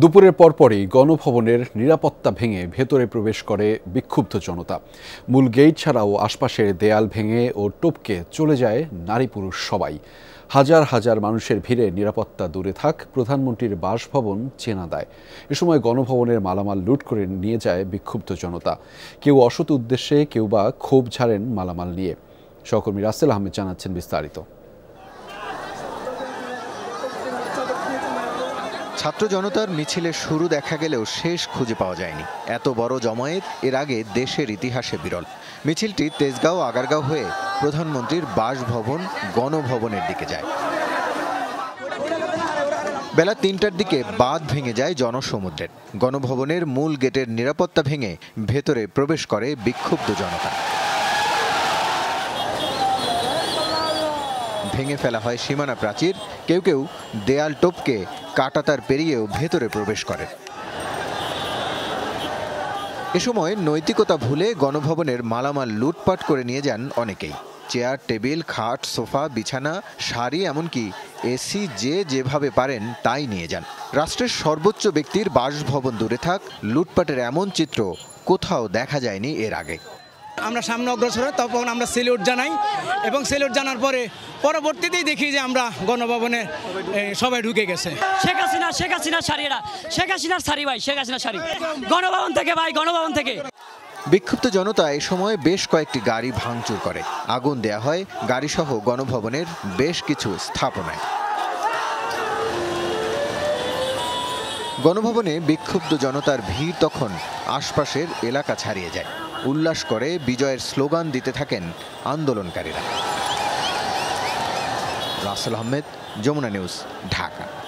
দুপুরের পরপরই গণভবনের নিরাপত্তা ভেঙে ভেতরে প্রবেশ করে বিক্ষুব্ধ জনতা মূল গেট ছাড়াও আশপাশের দেয়াল ভেঙে ও টোপকে চলে যায় নারী পুরুষ সবাই হাজার হাজার মানুষের ভিড়ে নিরাপত্তা দূরে থাক প্রধানমন্ত্রীর বাসভবন চেনা দেয় এ সময় গণভবনের মালামাল লুট করে নিয়ে যায় বিক্ষুব্ধ জনতা কেউ অসৎ উদ্দেশ্যে কেউ বা ক্ষোভ ঝাড়েন মালামাল নিয়ে সহকর্মী রাসেল আহমেদ জানাচ্ছেন বিস্তারিত ছাত্র জনতার মিছিলের শুরু দেখা গেলেও শেষ খুঁজে পাওয়া যায়নি এত বড় জমায়েত এর আগে দেশের ইতিহাসে বিরল মিছিলটি তেজগাঁও আগারগাঁও হয়ে প্রধানমন্ত্রীর বাসভবন গণভবনের দিকে যায় বেলা তিনটার দিকে বাঁধ ভেঙে যায় জনসমুদ্রের গণভবনের মূল গেটের নিরাপত্তা ভেঙে ভেতরে প্রবেশ করে বিক্ষুব্ধ জনতা ভেঙে ফেলা হয় সীমানা প্রাচীর কেউ কেউ দেয়াল টোপকে কাটাতার পেরিয়েও ভেতরে প্রবেশ করে এ সময় নৈতিকতা ভুলে গণভবনের মালামাল লুটপাট করে নিয়ে যান অনেকেই চেয়ার টেবিল খাট সোফা বিছানা শাড়ি এমনকি এসি যে যেভাবে পারেন তাই নিয়ে যান রাষ্ট্রের সর্বোচ্চ ব্যক্তির বাসভবন দূরে থাক লুটপাটের এমন চিত্র কোথাও দেখা যায়নি এর আগে আমরা সামনে অগ্রসর হয় তখন আমরা সেলিউট জানাই এবং সেলিউট জানার পরে পরবর্তীতেই দেখি যে আমরা গণভবনে সবাই ঢুকে গেছে শেখ হাসিনা শেখ হাসিনা শাড়িরা শেখ হাসিনার শাড়ি ভাই শেখ হাসিনার শাড়ি গণভবন থেকে ভাই গণভবন থেকে বিক্ষুব্ধ জনতা এই সময় বেশ কয়েকটি গাড়ি ভাঙচুর করে আগুন দেয়া হয় গাড়িসহ গণভবনের বেশ কিছু স্থাপনায় গণভবনে বিক্ষুব্ধ জনতার ভিড় তখন আশপাশের এলাকা ছাড়িয়ে যায় উল্লাস করে বিজয়ের স্লোগান দিতে থাকেন আন্দোলনকারীরা রাসেল আহমেদ যমুনা নিউজ ঢাকা